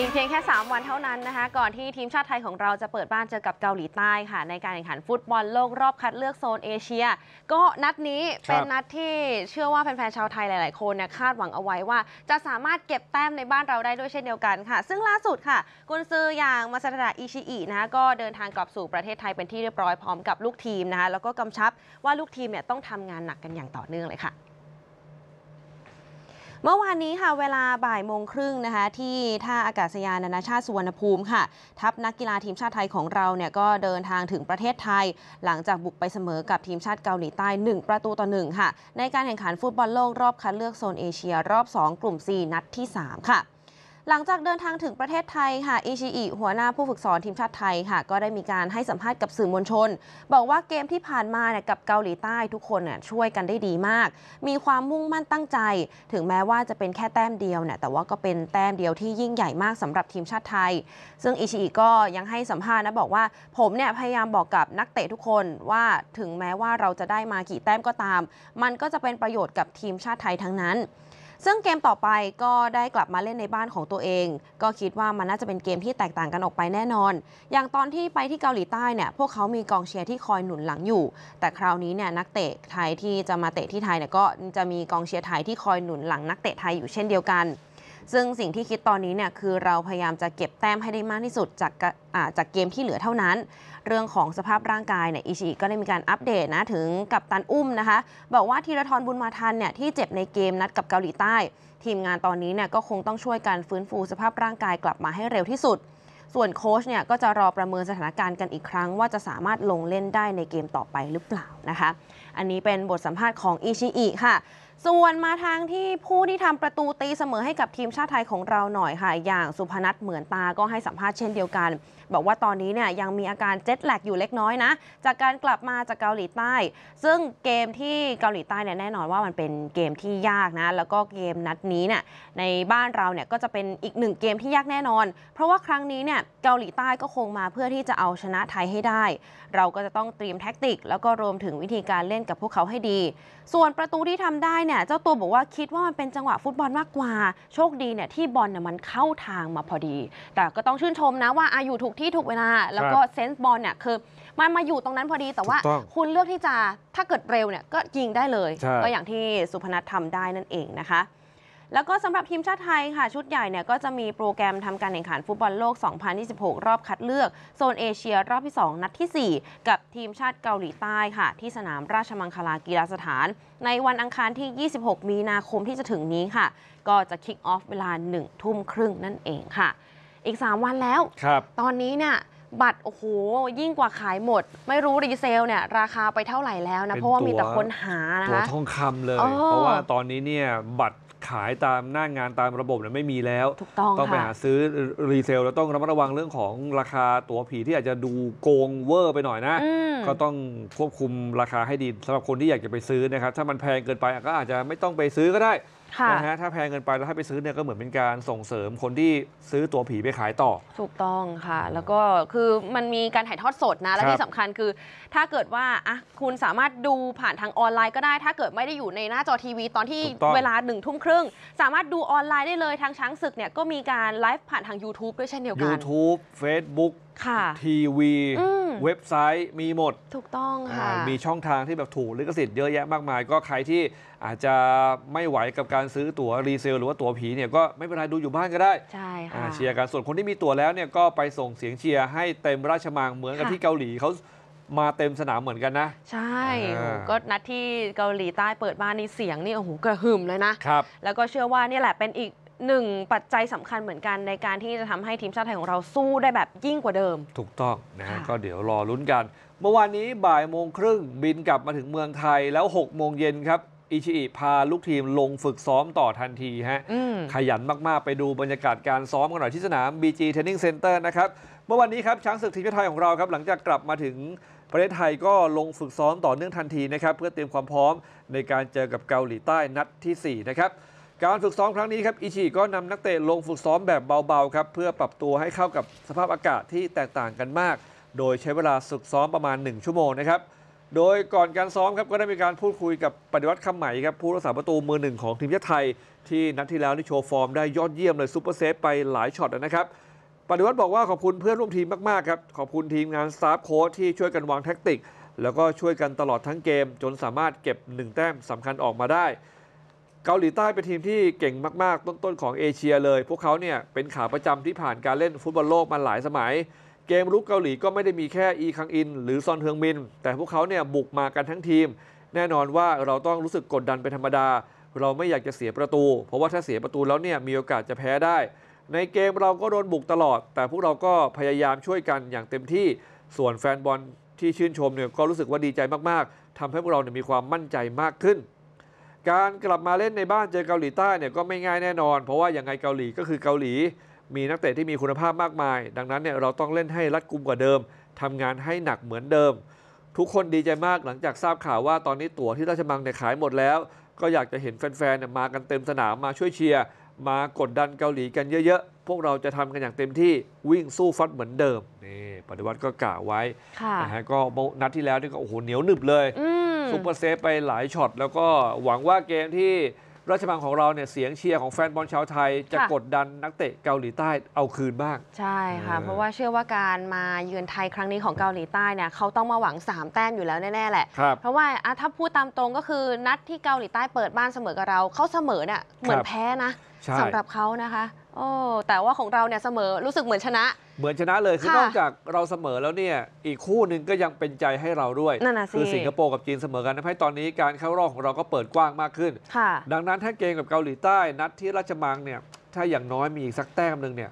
อีกเพียงแค่ 3 วันเท่านั้นนะคะก่อนที่ทีมชาติไทยของเราจะเปิดบ้านเจอกับเกาหลีใต้ค่ะในการแข่งขันฟุตบอลโลก รอบคัดเลือกโซนเอเชีย ก็นัดนี้เป็นนัดที่เชื่อว่าแฟนๆชาวไทยหลายๆคนเนี่ยคาดหวังเอาไว้ว่าจะสามารถเก็บแต้มในบ้านเราได้ด้วยเช่นเดียวกันค่ะ ซึ่งล่าสุดค่ะกุนซืออย่างมาซาดะอิชิอินะคะก็เดินทางกลับสู่ประเทศไทยเป็นที่เรียบร้อยพร้อมกับลูกทีมนะคะแล้วก็กำชับว่าลูกทีมเนี่ยต้องทำงานหนักกันอย่างต่อเนื่องเลยค่ะเมื่อวานนี้ค่ะเวลาบ่ายโมงครึ่งนะคะที่ท่าอากาศยานนานาชาติสุวรรณภูมิค่ะ ทัพนักกีฬาทีมชาติไทยของเราเนี่ยก็เดินทางถึงประเทศไทย หลังจากบุกไปเสมอกับทีมชาติเกาหลีใต้ 1 ประตูต่อ 1 ค่ะ ในการแข่งขันฟุตบอลโลกรอบคัดเลือกโซนเอเชียรอบ 2 กลุ่ม 4 นัดที่ 3 ค่ะหลังจากเดินทางถึงประเทศไทยค่ะอิชิอิหัวหน้าผู้ฝึกสอนทีมชาติไทยค่ะ ก็ได้มีการให้สัมภาษณ์กับสื่อมวลชน บอกว่าเกมที่ผ่านมาเนี่ย กับเกาหลีใต้ทุกคนเนี่ยช่วยกันได้ดีมาก มีความมุ่งมั่นตั้งใจ ถึงแม้ว่าจะเป็นแค่แต้มเดียวเนี่ย แต่ว่าก็เป็นแต้มเดียวที่ยิ่งใหญ่มากสำหรับทีมชาติไทย ซึ่งอิชิอิก็ยังให้สัมภาษณ์นะบอกว่า ผมเนี่ยพยายามบอกกับนักเตะทุกคนว่า ถึงแม้ว่าเราจะได้มากี่แต้มก็ตาม มันก็จะเป็นประโยชน์กับทีมชาติไทยทั้งนั้นซึ่งเกมต่อไปก็ได้กลับมาเล่นในบ้านของตัวเอง ก็คิดว่ามันน่าจะเป็นเกมที่แตกต่างกันออกไปแน่นอน อย่างตอนที่ไปที่เกาหลีใต้เนี่ย พวกเขามีกองเชียร์ที่คอยหนุนหลังอยู่ แต่คราวนี้เนี่ยนักเตะไทยที่จะมาเตะที่ไทยเนี่ยก็จะมีกองเชียร์ไทยที่คอยหนุนหลังนักเตะไทยอยู่เช่นเดียวกันซึ่งสิ่งที่คิดตอนนี้เนี่ยคือเราพยายามจะเก็บแต้มให้ได้มากที่สุดจากจากเกมที่เหลือเท่านั้น เรื่องของสภาพร่างกายเนี่ยอิชิก็ได้มีการอัปเดตนะถึงกับตันอุ้มนะคะ บอกว่าธีรทรบุญมาทันเนี่ยที่เจ็บในเกมนัดกับเกาหลีใต้ ทีมงานตอนนี้เนี่ยก็คงต้องช่วยการฟื้นฟูสภาพร่างกายกลับมาให้เร็วที่สุด ส่วนโค้ชเนี่ยก็จะรอประเมินสถานการณ์กันอีกครั้งว่าจะสามารถลงเล่นได้ในเกมต่อไปหรือเปล่านะคะ อันนี้เป็นบทสัมภาษณ์ของอิชิอิค่ะส่วนมาทางที่ผู้ที่ทำประตูตีเสมอให้กับทีมชาติไทยของเราหน่อยค่ะ อย่างสุพนัทเหมือนตา ก็ให้สัมภาษณ์เช่นเดียวกัน บอกว่าตอนนี้เนี่ยยังมีอาการเจ็ตแลกอยู่เล็กน้อยนะ จากการกลับมาจากเกาหลีใต้ ซึ่งเกมที่เกาหลีใต้เนี่ยแน่นอนว่ามันเป็นเกมที่ยากนะ แล้วก็เกมนัดนี้เนี่ยในบ้านเราเนี่ยก็จะเป็นอีกหนึ่งเกมที่ยากแน่นอน เพราะว่าครั้งนี้เนี่ยเกาหลีใต้ก็คงมาเพื่อที่จะเอาชนะไทยให้ได้ เราก็จะต้องเตรียมแท็กติก แล้วก็รวมถึงวิธีการเล่นกับพวกเขาให้ดี ส่วนประตูที่ทำได้เนี่ยเจ้าตัวบอกว่าคิดว่ามันเป็นจังหวะฟุตบอลมากกว่าโชคดีเนี่ยที่บอลเนี่ยมันเข้าทางมาพอดี แต่ก็ต้องชื่นชมนะว่าอายู่ถูกที่ถูกเวลา แล้วก็เซนส์บอลเนี่ยคือมันมาอยู่ตรงนั้นพอดีแต่ว่าคุณเลือกที่จะถ้าเกิดเร็วเนี่ยก็ยิงได้เลยก็อย่างที่สุพนัททำได้นั่นเองนะคะแล้วก็สำหรับทีมชาติไทยค่ะ ชุดใหญ่เนี่ยก็จะมีโปรแกรมทำการแข่งขันฟุตบอลโลก 2026 รอบคัดเลือกโซนเอเชียรอบที่ 2 นัดที่ 4 กับทีมชาติเกาหลีใต้ค่ะ ที่สนามราชมังคลากีฬาสถาน ในวันอังคารที่ 26 มีนาคมที่จะถึงนี้ค่ะ ก็จะคิกออฟเวลา1ทุ่มครึ่งนั่นเองค่ะ อีก 3 วันแล้วตอนนี้เนี่ยบัตรโอ้โหยิ่งกว่าขายหมด ไม่รู้รีเซลเนี่ยราคาไปเท่าไหร่แล้วนะเพราะว่ามีแต่คนหานะคะตัวทองคำเลย เพราะว่าตอนนี้เนี่ยบัตรขายตามหน้างงานตามระบบเนี่ยไม่มีแล้วถูกต้องต้องไปหาซื้อรีเซลแล้วต้องระมัดระวังเรื่องของราคาตั๋วผีที่อาจจะดูโกงเวอร์ไปหน่อยนะ ก็ต้องควบคุมราคาให้ดีสำหรับคนที่อยากจะไปซื้อนะครับถ้ามันแพงเกินไปก็อาจจะไม่ต้องไปซื้อก็ได้นะฮะถ้าแพงเกินไปแล้วให้ไปซื้อเนี่ยก็เหมือนเป็นการส่งเสริมคนที่ซื้อตัวผีไปขายต่อ ถูกต้องค่ะ แล้วก็คือมันมีการถ่ายทอดสดนะ และที่สำคัญคือ ถ้าเกิดว่าอ่ะคุณสามารถดูผ่านทางออนไลน์ก็ได้ ถ้าเกิดไม่ได้อยู่ในหน้าจอทีวี ตอนที่เวลาหนึ่งทุ่มครึ่งสามารถดูออนไลน์ได้เลย ทางช้างศึกเนี่ยก็มีการไลฟ์ผ่านทาง YouTube ด้วยเช่นเดียวกัน YouTube Facebook ทีวีเว็บไซต์มีหมด ถูกต้องค่ะมีช่องทางที่แบบถูกลิขสิทธิ์เยอะแยะมากมายก็ใครที่อาจจะไม่ไหวกับการซื้อตั๋วรีเซล หรือว่าตั๋วผีเนี่ยก็ไม่เป็นไรดูอยู่บ้านก็ได้ใช่ค่ะเชียร์กันส่วนคนที่มีตั๋วแล้วเนี่ยก็ไปส่งเสียงเชียร์ให้เต็มราชมังเหมือนกับที่เกาหลีเขามาเต็มสนามเหมือนกันนะ ใช่ก็นัดที่เกาหลีใต้เปิดบ้าในเสียงนี่โอ้โหกระหึ่มเลยนะครับแล้วก็เชื่อว่านี่แหละเป็นอีกหนึ่งปัจจัยสำคัญเหมือนกันในการที่จะทำให้ทีมชาติไทยของเราสู้ได้แบบยิ่งกว่าเดิม ถูกต้องนะก็เดี๋ยวรอลุ้นกัน เมื่อวานนี้บ่ายโมงครึ่งบินกลับมาถึงเมืองไทยแล้ว6กโมงเย็นครับอิชิอิพาลูกทีมลงฝึกซ้อมต่อทันทีฮะขยันมากๆไปดูบรรยากาศการซ้อมกันหน่อยที่สนาม BG Training Center นะครับ เมื่อวานนี้ครับช้างศึกทีมชาติไทยของเราครับหลังจากกลับมาถึงประเทศไทยก็ลงฝึกซ้อมต่อเนื่องทันทีนะครับ เพื่อเตรียมความพร้อมในการเจอกับเกาหลีใต้นัดที่ 4 นะครับการฝึกซ้อมครั้งนี้ครับอิชิก็นำนักเตะลงฝึกซ้อมแบบเบาๆครับเพื่อปรับตัวให้เข้ากับสภาพอากาศที่แตกต่างกันมาก โดยใช้เวลาฝึกซ้อมประมาณ 1 ชั่วโมงนะครับ โดยก่อนการซ้อมครับก็ได้มีการพูดคุยกับปฏิวัติคำใหม่ครับผู้รักษาประตูมือหนึ่งของทีมชาติไทย ที่นัดที่แล้วนี่โชว์ฟอร์ม ได้ยอดเยี่ยมเลยซูเปอร์เซฟไปหลายช็อตนะครับปฏิวัติบอกว่าขอบคุณเพื่อนร่วมทีมมากๆครับขอบคุณทีมงานสตาฟโค้ชที่ช่วยกันวางแท็กติก แล้วก็ช่วยกันตลอดทั้งเกม จนสามารถเก็บ1แต้มสำคัญออกมาได้เกาหลีใต้เป็นทีมที่เก่งมากๆต้นๆของเอเชียเลย พวกเขาเนี่ยเป็นขาประจำที่ผ่านการเล่นฟุตบอลโลกมาหลายสมัย เกมรุกเกาหลีก็ไม่ได้มีแค่อีคังอินหรือซอนเฮืองมิน แต่พวกเขาเนี่ยบุกมากันทั้งทีม แน่นอนว่าเราต้องรู้สึกกดดันเป็นธรรมดา เราไม่อยากจะเสียประตู เพราะว่าถ้าเสียประตูแล้วเนี่ยมีโอกาสจะแพ้ได้ ในเกมเราก็โดนบุกตลอด แต่พวกเราก็พยายามช่วยกันอย่างเต็มที่ ส่วนแฟนบอลที่ชื่นชมเนี่ยก็รู้สึกว่าดีใจมากๆทำให้พวกเราเนี่ยมีความมั่นใจมากขึ้นการกลับมาเล่นในบ้านเจอเกาหลีใต้เนี่ยก็ไม่ง่ายแน่นอน เพราะว่าอย่างไงเกาหลีก็คือเกาหลี มีนักเตะที่มีคุณภาพมากมาย ดังนั้นเนี่ยเราต้องเล่นให้รัดกุมกว่าเดิม ทำงานให้หนักเหมือนเดิม ทุกคนดีใจมากหลังจากทราบข่าวว่าตอนนี้ตั๋วที่ราชมังเนี่ยขายหมดแล้ว ก็อยากจะเห็นแฟนๆมากันเต็มสนามมาช่วยเชียร์มากดดันเกาหลีกันเยอะ ๆ พวกเราจะทำกันอย่างเต็มที่วิ่งสู้ฟัดเหมือนเดิมนี่ปฏิวัติก็กล่าวไว้นะฮะก็นัดที่แล้วนี่ก็โอ้โหเหนียวหนึบเลยซุปเปอร์เซฟไปหลายช็อตแล้วก็หวังว่าเกมที่ราชบังของเราเนี่ยเสียงเชียร์ของแฟนบอลชาวไทยจะกดดันนักเตะเกาหลีใต้เอาคืนบ้างใช่ค่ะเพราะว่าเชื่อว่าการมาเยือนไทยครั้งนี้ของเกาหลีใต้เนี่ยเขาต้องมาหวัง3แต้มอยู่แล้วแน่ๆแหละ เพราะว่าถ้าพูดตามตรงก็คือนัดที่เกาหลีใต้เปิดบ้านเสมอกับเราเขาเสมอเนี่ยเหมือนแพ้นะสำหรับเขานะคะ โอ้ แต่ว่าของเราเนี่ยเสมอ รู้สึกเหมือนชนะ เหมือนชนะเลยคือนอกจากเราเสมอแล้วเนี่ย อีกคู่หนึ่งก็ยังเป็นใจให้เราด้วยนั่นน่ะสิคือ สิงคโปร์กับจีนเสมอกันทำให้ตอนนี้การเข้ารอบของเรา ก็เปิดกว้างมากขึ้น ค่ะ ดังนั้นถ้าเกมกับเกาหลีใต้ นัดที่ราชมังเนี่ย ถ้าอย่างน้อยมีอีกสักแต้มหนึ่งเนี่ย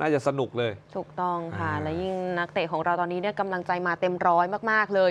น่าจะสนุกเลย ถูกต้องค่ะ และยิ่งนักเตะของเราตอนนี้เนี่ยกำลังใจมาเต็มร้อยมากๆ เลย